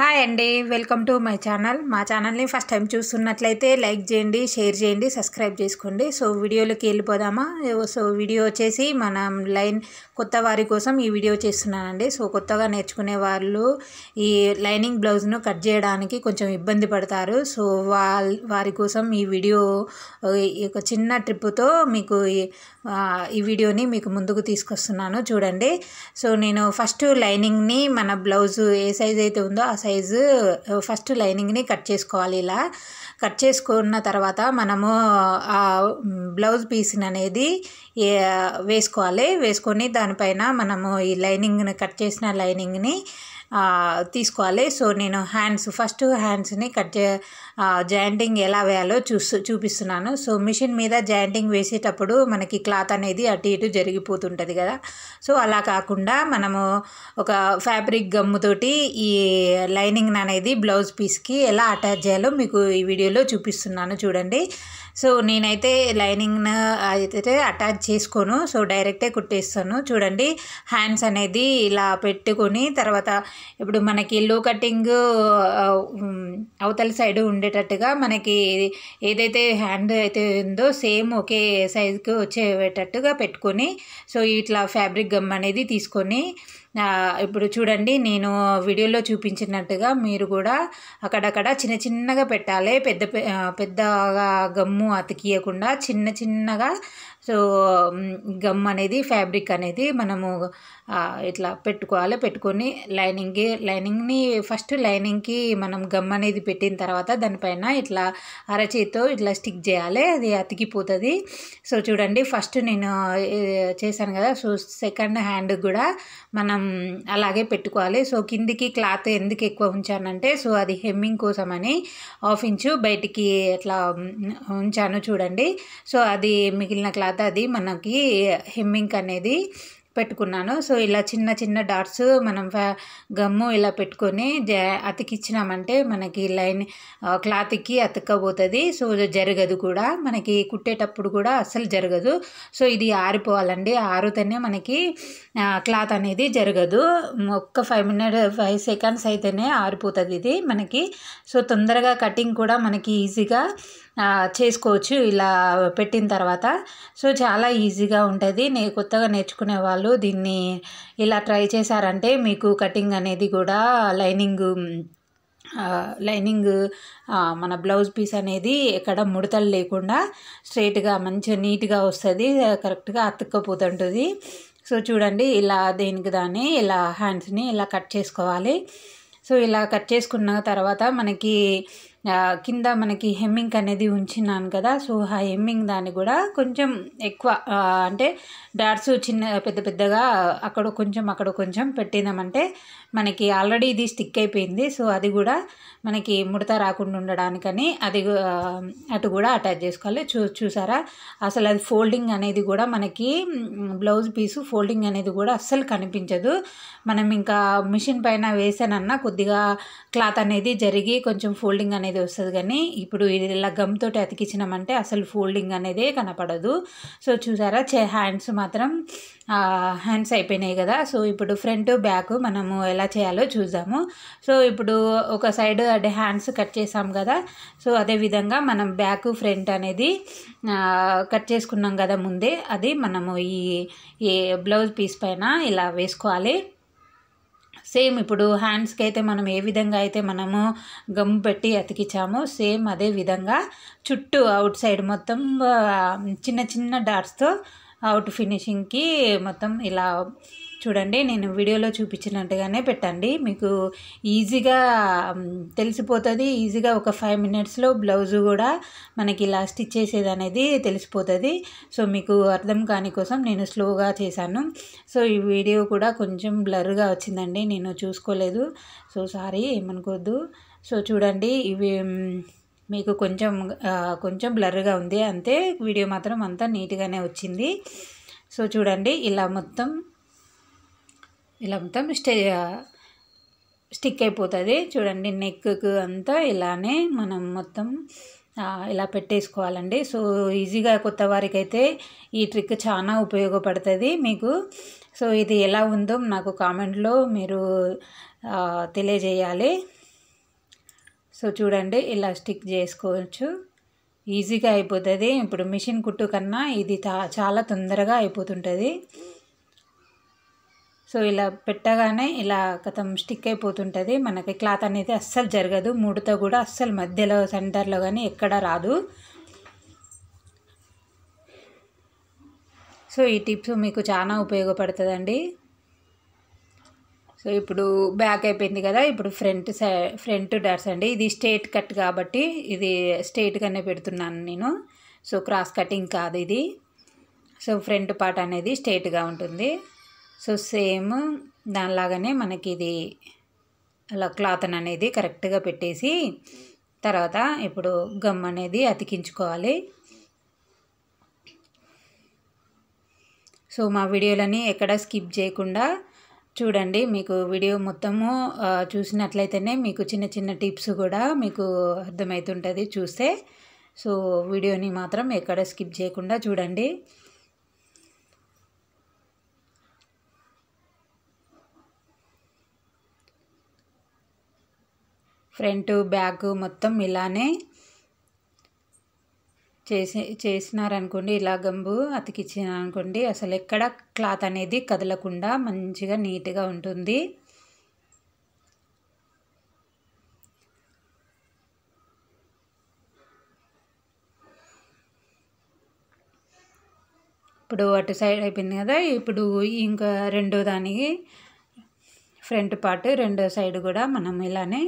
hi అండి welcome to my channel మా ఛానల్ని ఫస్ట్ టైం చూస్తున్నట్లయితే లైక్ చేయండి షేర్ చేయండి సబ్స్క్రైబ్ చేసుకోండి సో వీడియోలోకి వెళ్ళిపోదామా సో వీడియో వచ్చేసి మనం లైన్ కొత్త వారి కోసం ఈ వీడియో చేస్తున్నానండి సో కొత్తగా నేర్చుకునే వాళ్ళు ఈ లైనింగ్ బ్లౌజ్ను కట్ చేయడానికి కొంచెం ఇబ్బంది పడతారు సో వారి కోసం ఈ వీడియో ఒక చిన్న ట్రిప్తో మీకు ఈ వీడియోని మీకు ముందుకు తీసుకొస్తున్నాను చూడండి సో నేను ఫస్ట్ లైనింగ్ని మన బ్లౌజ్ ఏ సైజ్ అయితే ఉందో ఆ సైజు ఫస్ట్ లైనింగ్ని కట్ చేసుకోవాలి ఇలా కట్ చేసుకున్న తర్వాత మనము ఆ బ్లౌజ్ పీస్ని అనేది వేసుకోవాలి వేసుకొని దానిపైన మనము ఈ లైనింగ్ని కట్ చేసిన లైనింగ్ని తీసుకోవాలి సో నేను హ్యాండ్స్ ఫస్ట్ హ్యాండ్స్ని కట్ చే జాయింటింగ్ ఎలా వేయాలో చూస్తూ చూపిస్తున్నాను సో మిషన్ మీద జాయింటింగ్ వేసేటప్పుడు మనకి క్లాత్ అనేది అటు ఇటు జరిగిపోతుంటుంది కదా సో అలా కాకుండా మనము ఒక ఫ్యాబ్రిక్ గమ్ముతోటి ఈ లైనింగ్ అనేది బ్లౌజ్ పీస్కి ఎలా అటాచ్ చేయాలో మీకు ఈ వీడియోలో చూపిస్తున్నాను చూడండి సో నేనైతే లైనింగ్ అయితే అటాచ్ చేసుకోను సో డైరెక్టే కుట్టేస్తాను చూడండి హ్యాండ్స్ అనేది ఇలా పెట్టుకొని తర్వాత ఇప్పుడు మనకి లో కటింగ్ అవతల సైడ్ ఉండేటట్టుగా మనకి ఏదైతే హ్యాండ్ అయితే ఉందో సేమ్ ఒకే సైజుకి వచ్చేటట్టుగా పెట్టుకొని సో ఇట్లా ఫ్యాబ్రిక్ గమ్ అనేది తీసుకొని ఇప్పుడు చూడండి నేను వీడియోలో చూపించినట్టుగా మీరు కూడా అక్కడక్కడ చిన్న చిన్నగా పెట్టాలి పెద్ద పెద్దగా గమ్ము అతికియకుండా చిన్న చిన్నగా సో గమ్ అనేది ఫ్యాబ్రిక్ అనేది మనము ఇట్లా పెట్టుకోవాలి పెట్టుకొని లైనింగ్కి లైనింగ్ని ఫస్ట్ లైనింగ్కి మనం గమ్ అనేది పెట్టిన తర్వాత దానిపైన ఇట్లా అరచేతో ఇట్లా స్టిక్ చేయాలి అది అతికిపోతుంది సో చూడండి ఫస్ట్ నేను చేశాను కదా సో సెకండ్ హ్యాండ్ కూడా మనం అలాగే పెట్టుకోవాలి సో కిందికి క్లాత్ ఎందుకు ఎక్కువ ఉంచానంటే సో అది హెమ్మింగ్ కోసం అని హాఫ్ ఇంచు బయటికి అట్లా ఉంచాను చూడండి సో అది మిగిలిన క్లాత్ అది మనకి హెమ్మింగ్ అనేది పెట్టుకున్నాను సో ఇలా చిన్న చిన్న డాట్స్ మనం గమ్ము ఇలా పెట్టుకొని అతికిచ్చినామంటే మనకి లైన్ క్లాత్కి అతుక్కబోతుంది సో జరగదు కూడా మనకి కుట్టేటప్పుడు కూడా అస్సలు జరగదు సో ఇది ఆరిపోవాలండి ఆరుతనే మనకి క్లాత్ అనేది జరగదు ఒక్క ఫైవ్ మినిట్ ఫైవ్ సెకండ్స్ అయితేనే ఆరిపోతుంది ఇది మనకి సో తొందరగా కటింగ్ కూడా మనకి ఈజీగా చేసుకోవచ్చు ఇలా పెట్టిన తర్వాత సో చాలా ఈజీగా ఉంటుంది నేను కొత్తగా నేర్చుకునే వాళ్ళు దీన్ని ఇలా ట్రై చేశారంటే మీకు కటింగ్ అనేది కూడా లైనింగ్ లైనింగ్ మన బ్లౌజ్ పీస్ అనేది ఎక్కడ ముడతలు లేకుండా స్ట్రైట్గా మంచిగా నీట్గా వస్తుంది కరెక్ట్గా అతుక్కపోతుంటుంది సో చూడండి ఇలా దేనికి దాన్ని ఇలా హ్యాండ్స్ని ఇలా కట్ చేసుకోవాలి సో ఇలా కట్ చేసుకున్న తర్వాత మనకి కింద మనకి హెమ్మింగ్ అనేది ఉంచినాను కదా సో ఆ హెమ్మింగ్ దాన్ని కూడా కొంచెం ఎక్కువ అంటే డాట్స్ చిన్న పెద్ద పెద్దగా అక్కడ కొంచెం అక్కడ కొంచెం పెట్టినామంటే మనకి ఆల్రెడీ ఇది స్టిక్ అయిపోయింది సో అది కూడా మనకి ముడత రాకుండా ఉండడానికని అది అటు కూడా అటాచ్ చేసుకోవాలి చూ చూసారా అసలు అది ఫోల్డింగ్ అనేది కూడా మనకి బ్లౌజ్ పీసు ఫోల్డింగ్ అనేది కూడా అస్సలు కనిపించదు మనం ఇంకా మిషన్ పైన వేసానన్నా కొద్దిగా క్లాత్ అనేది జరిగి కొంచెం ఫోల్డింగ్ అనేది అనేది వస్తుంది కానీ ఇప్పుడు ఇది ఇలా గమ్ తోటి అతికించినామంటే అసలు ఫోల్డింగ్ అనేది కనపడదు సో చూసారా చే హ్యాండ్స్ మాత్రం హ్యాండ్స్ అయిపోయినాయి కదా సో ఇప్పుడు ఫ్రంట్ బ్యాక్ మనము ఎలా చేయాలో చూద్దాము సో ఇప్పుడు ఒక సైడ్ అంటే హ్యాండ్స్ కట్ చేసాం కదా సో అదే విధంగా మనం బ్యాక్ ఫ్రంట్ అనేది కట్ చేసుకున్నాం కదా ముందే అది మనము ఈ బ్లౌజ్ పీస్ పైన ఇలా వేసుకోవాలి సేమ్ ఇప్పుడు హ్యాండ్స్కి అయితే మనం ఏ విధంగా అయితే మనము గమ్ పెట్టి అతికించామో సేమ్ అదే విధంగా చుట్టూ అవుట్ సైడ్ మొత్తం చిన్న చిన్న డాట్స్తో అవుట్ ఫినిషింగ్కి మొత్తం ఇలా చూడండి నేను వీడియోలో చూపించినట్టుగానే పెట్టండి మీకు ఈజీగా తెలిసిపోతుంది ఈజీగా ఒక ఫైవ్ మినిట్స్లో బ్లౌజు కూడా మనకి ఇలా స్టిచ్ చేసేది అనేది తెలిసిపోతుంది సో మీకు అర్థం కాని కోసం నేను స్లోగా చేశాను సో ఈ వీడియో కూడా కొంచెం బ్లర్గా వచ్చిందండి నేను చూసుకోలేదు సో సారీ ఏమనుకోద్దు సో చూడండి ఇవి మీకు కొంచెం కొంచెం బ్లర్గా ఉంది అంతే వీడియో మాత్రం అంతా నీట్గానే వచ్చింది సో చూడండి ఇలా మొత్తం ఇలా మొత్తం స్టే స్టిక్ అయిపోతుంది చూడండి నెక్కు అంతా ఇలానే మనం మొత్తం ఇలా పెట్టేసుకోవాలండి సో ఈజీగా కొత్త వారికైతే ఈ ట్రిక్ చాలా ఉపయోగపడుతుంది మీకు సో ఇది ఎలా ఉందో నాకు కామెంట్లో మీరు తెలియజేయాలి సో చూడండి ఇలా స్టిక్ చేసుకోవచ్చు ఈజీగా అయిపోతుంది ఇప్పుడు మిషన్ కుట్టు కన్నా ఇది చాలా తొందరగా అయిపోతుంటుంది సో ఇలా పెట్టగానే ఇలా కథం స్టిక్ అయిపోతుంటుంది మనకి క్లాత్ అనేది అస్సలు జరగదు మూడుతో కూడా అస్సలు మధ్యలో సెంటర్లో కానీ ఎక్కడ రాదు సో ఈ టిప్స్ మీకు చాలా ఉపయోగపడుతుందండి సో ఇప్పుడు బ్యాక్ అయిపోయింది కదా ఇప్పుడు ఫ్రంట్ సై ఫ్రంట్ డర్స్ అండి ఇది స్ట్రేట్ కట్ కాబట్టి ఇది స్ట్రేట్గానే పెడుతున్నాను నేను సో క్రాస్ కటింగ్ కాదు ఇది సో ఫ్రంట్ పార్ట్ అనేది స్ట్రేట్గా ఉంటుంది సో సేమ్ దానిలాగానే మనకి ఇది అలా క్లాత్ అనేది కరెక్ట్గా పెట్టేసి తర్వాత ఇప్పుడు గమ్ అనేది అతికించుకోవాలి సో మా వీడియోలని ఎక్కడ స్కిప్ చేయకుండా చూడండి మీకు వీడియో మొత్తము చూసినట్లయితేనే మీకు చిన్న చిన్న టిప్స్ కూడా మీకు అర్థమవుతుంటుంది చూస్తే సో వీడియోని మాత్రం ఎక్కడ స్కిప్ చేయకుండా చూడండి ఫ్రంట్ బ్యాక్ మొత్తం ఇలానే చేసి చేసినారనుకోండి ఇలా గంబు అతికిచ్చినారనుకోండి అసలు ఎక్కడ క్లాత్ అనేది కదలకుండా మంచిగా నీట్గా ఉంటుంది ఇప్పుడు అటు సైడ్ అయిపోయింది కదా ఇప్పుడు ఇంకా రెండో దానికి ఫ్రంట్ పార్ట్ రెండో సైడ్ కూడా మనం ఇలానే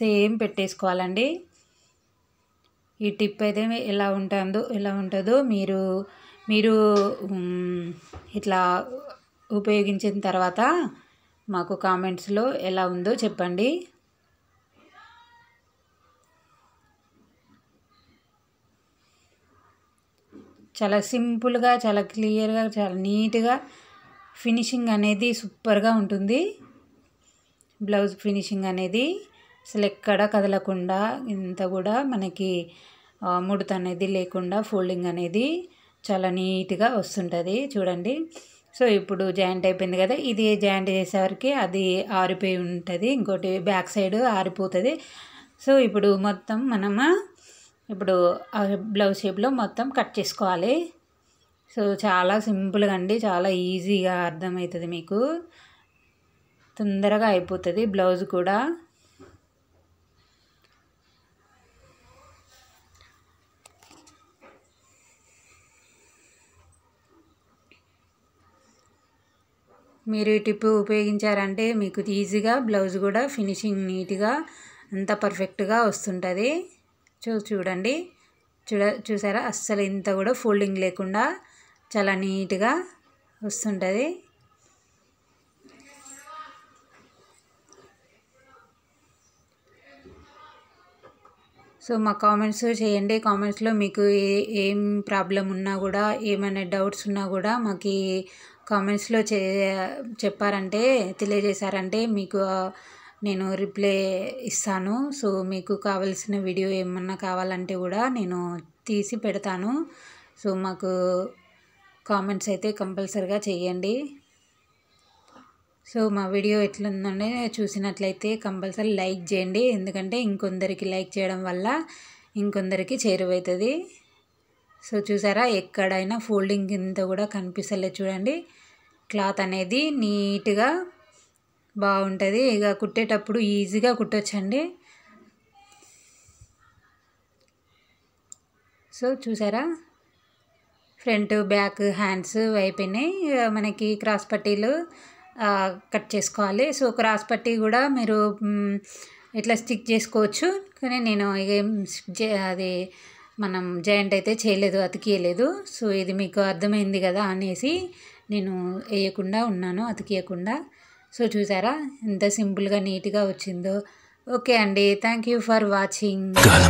సేమ్ పెట్టేసుకోవాలండి ఈ టిప్ అయితే ఎలా ఉంటుందో ఎలా ఉంటుందో మీరు మీరు ఇట్లా ఉపయోగించిన తర్వాత మాకు కామెంట్స్లో ఎలా ఉందో చెప్పండి చాలా సింపుల్గా చాలా క్లియర్గా చాలా నీట్గా ఫినిషింగ్ అనేది సూపర్గా ఉంటుంది బ్లౌజ్ ఫినిషింగ్ అనేది అసలు ఎక్కడ కదలకుండా ఇంత కూడా మనకి ముడత అనేది లేకుండా ఫోల్డింగ్ అనేది చాలా నీట్గా వస్తుంటుంది చూడండి సో ఇప్పుడు జాయింట్ అయిపోయింది కదా ఇది జాయింట్ చేసేవారికి అది ఆరిపోయి ఉంటుంది ఇంకోటి బ్యాక్ సైడ్ ఆరిపోతుంది సో ఇప్పుడు మొత్తం మనము ఇప్పుడు బ్లౌజ్ షేప్లో మొత్తం కట్ చేసుకోవాలి సో చాలా సింపుల్గా అండి చాలా ఈజీగా అర్థమవుతుంది మీకు తొందరగా అయిపోతుంది బ్లౌజ్ కూడా మీరు ఈ టిప్ ఉపయోగించారంటే మీకు ఈజీగా బ్లౌజ్ కూడా ఫినిషింగ్ నీట్గా అంత పర్ఫెక్ట్గా వస్తుంటుంది చూ చూడండి చూడ చూసారా అస్సలు ఇంత కూడా ఫోల్డింగ్ లేకుండా చాలా నీట్గా వస్తుంటుంది సో మా కామెంట్స్ చేయండి కామెంట్స్లో మీకు ఏ ఏం ప్రాబ్లం ఉన్నా కూడా ఏమైనా డౌట్స్ ఉన్నా కూడా మాకు కామెంట్స్లో చే చెప్పారంటే తెలియజేశారంటే మీకు నేను రిప్లై ఇస్తాను సో మీకు కావలసిన వీడియో ఏమన్నా కావాలంటే కూడా నేను తీసి పెడతాను సో మాకు కామెంట్స్ అయితే కంపల్సరిగా చేయండి సో మా వీడియో ఎట్లుందంటే చూసినట్లయితే కంపల్సరీ లైక్ చేయండి ఎందుకంటే ఇంకొందరికి లైక్ చేయడం వల్ల ఇంకొందరికి చేరువవుతుంది సో చూసారా ఎక్కడైనా ఫోల్డింగ్ కింద కూడా కనిపిస్తలేదు చూడండి క్లాత్ అనేది నీట్గా బాగుంటుంది ఇక కుట్టేటప్పుడు ఈజీగా కుట్టచ్చండి సో చూసారా ఫ్రంట్ బ్యాక్ హ్యాండ్స్ అయిపోయినాయి మనకి క్రాస్ పట్టీలు కట్ చేసుకోవాలి సో క్రాస్ పట్టీ కూడా మీరు ఇట్లా స్టిక్ చేసుకోవచ్చు కానీ నేను అది మనం జాయింట్ అయితే చేయలేదు అతికియలేదు సో ఇది మీకు అర్థమైంది కదా అనేసి నేను వేయకుండా ఉన్నాను అతికియకుండా సో చూసారా ఎంత సింపుల్గా నీట్గా వచ్చిందో ఓకే అండి థ్యాంక్ యూ ఫర్ వాచింగ్